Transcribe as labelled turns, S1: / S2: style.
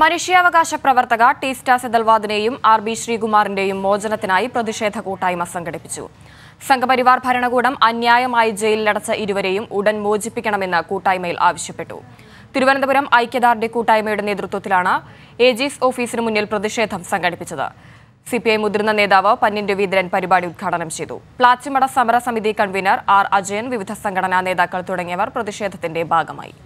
S1: മനുഷ്യാവകാശ പ്രവർത്തക ടീസ്റ്റ സെതൽവാദിനെയും ആർ ബി ശ്രീകുമാറിന്റെയും മോചനത്തിനായി പ്രതിഷേധ കൂട്ടായ്മ സംഘടിപ്പിച്ചു സംഘപരിവാർ ഭരണകൂടം അന്യായമായി ജയിലിലടച്ച ഇരുവരെയും ഉടൻ മോചിപ്പിക്കണമെന്ന് കൂട്ടായ്മയിൽ ആവശ്യപ്പെട്ടു തിരുവനന്തപുരം ഐക്യദാർഢ്യ കൂട്ടായ്മയുടെ നേതൃത്വത്തിലാണ് ഏജീസ് ഓഫീസിന് മുന്നിൽ പ്രതിഷേധം സംഘടിപ്പിച്ചത് സിപിഐ മുതിർന്ന നേതാവ് പന്നിൻ രവീന്ദ്രൻ പരിപാടി ഉദ്ഘാടനം ചെയ്തു പ്ലാച്ചിമട സമരസമിതി കൺവീനർ ആർ അജയൻ വിവിധ സംഘടനാ നേതാക്കൾ തുടങ്ങിയവർ പ്രതിഷേധത്തിന്റെ ഭാഗമായി